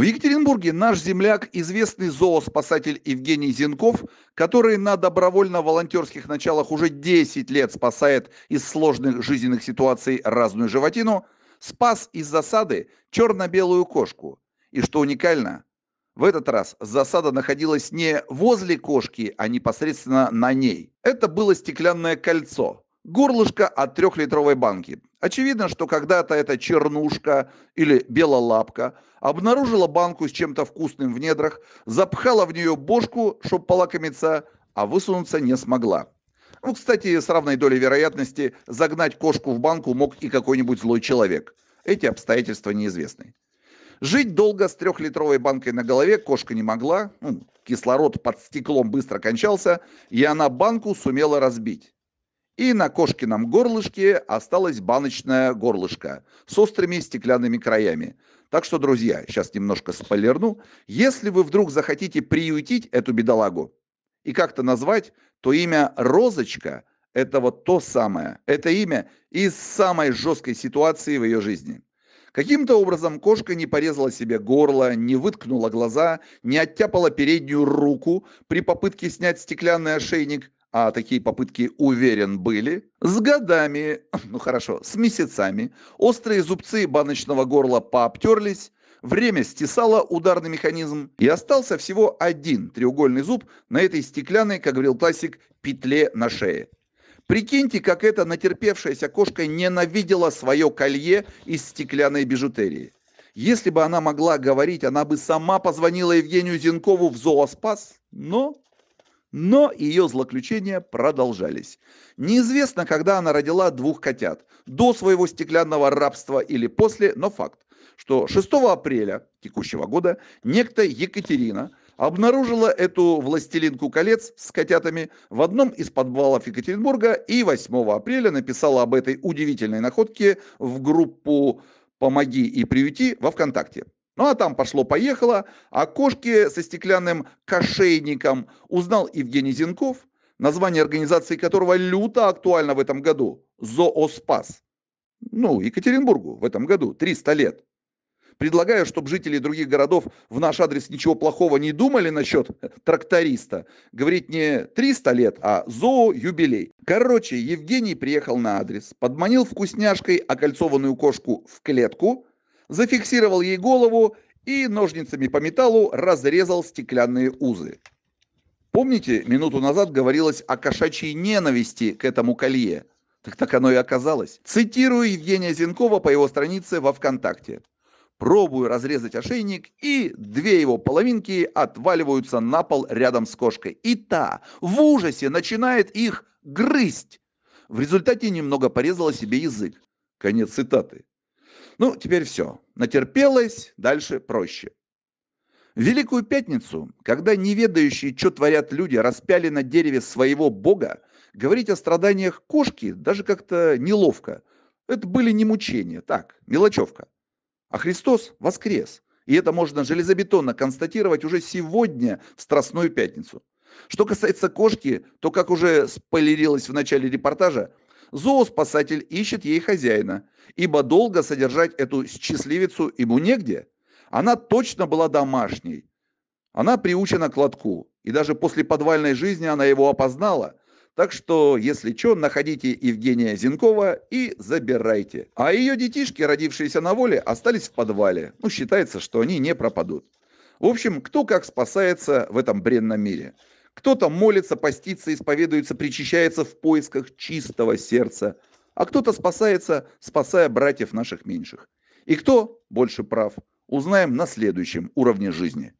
В Екатеринбурге наш земляк, известный зооспасатель Евгений Зинков, который на добровольно-волонтерских началах уже 10 лет спасает из сложных жизненных ситуаций разную животину, спас из засады черно-белую кошку. И что уникально, в этот раз засада находилась не возле кошки, а непосредственно на ней. Это было стеклянное кольцо, горлышко от трехлитровой банки, Очевидно, что когда-то эта чернушка или белолапка обнаружила банку с чем-то вкусным в недрах, запхала в нее бошку, чтобы полакомиться, а высунуться не смогла. Ну, кстати, с равной долей вероятности загнать кошку в банку мог и какой-нибудь злой человек. Эти обстоятельства неизвестны. Жить долго с трехлитровой банкой на голове кошка не могла. Ну, кислород под стеклом быстро кончался, и она банку сумела разбить. И на кошкином горлышке осталась баночная горлышко с острыми стеклянными краями. Так что, друзья, сейчас немножко спойлерну. Если вы вдруг захотите приютить эту бедолагу и как-то назвать, то имя «Розочка» – это вот то самое. Это имя из самой жесткой ситуации в ее жизни. Каким-то образом кошка не порезала себе горло, не выткнула глаза, не оттяпала переднюю руку при попытке снять стеклянный ошейник – а такие попытки, уверен, были, с годами, ну хорошо, с месяцами, острые зубцы баночного горла пообтерлись, время стесало ударный механизм, и остался всего один треугольный зуб на этой стеклянной, как говорил классик, петле на шее. Прикиньте, как эта натерпевшаяся кошка ненавидела свое колье из стеклянной бижутерии. Если бы она могла говорить, она бы сама позвонила Евгению Зинкову в зооспас, но но ее злоключения продолжались. Неизвестно, когда она родила двух котят, до своего стеклянного рабства или после, но факт, что 6 апреля текущего года некто Екатерина обнаружила эту «Властелинку колец» с котятами в одном из подвалов Екатеринбурга и 8 апреля написала об этой удивительной находке в группу «Помоги и приюти» во ВКонтакте. Ну а там пошло-поехало, о а кошке со стеклянным кошейником узнал Евгений Зинков. название организации которого люто актуально в этом году – «Зооспас». Ну, Екатеринбургу в этом году 300 лет. Предлагаю, чтобы жители других городов в наш адрес ничего плохого не думали насчет тракториста. Говорить не 300 лет, а зоо-юбилей. Короче, Евгений приехал на адрес, подманил вкусняшкой окольцованную кошку в клетку – зафиксировал ей голову и ножницами по металлу разрезал стеклянные узы. Помните, минуту назад говорилось о кошачьей ненависти к этому колье? Так так оно и оказалось. Цитирую Евгения Зинкова по его странице во ВКонтакте. Пробую разрезать ошейник, и две его половинки отваливаются на пол рядом с кошкой. И та в ужасе начинает их грызть. В результате немного порезала себе язык. Конец цитаты. Ну, теперь все. Натерпелось, дальше проще. В Великую Пятницу, когда неведающие, что творят люди, распяли на дереве своего бога, говорить о страданиях кошки даже как-то неловко. Это были не мучения, так, мелочевка. А Христос воскрес. И это можно железобетонно констатировать уже сегодня в Страстную Пятницу. Что касается кошки, то, как уже спойлерилось в начале репортажа, зооспасатель ищет ей хозяина, ибо долго содержать эту счастливицу ему негде. Она точно была домашней. Она приучена к лотку, и даже после подвальной жизни она его опознала. Так что, если что, находите Евгения Зинкова и забирайте. А ее детишки, родившиеся на воле, остались в подвале. Ну, считается, что они не пропадут. В общем, кто как спасается в этом бренном мире. Кто-то молится, постится, исповедуется, причащается в поисках чистого сердца, а кто-то спасается, спасая братьев наших меньших. И кто больше прав, узнаем на следующем уровне жизни.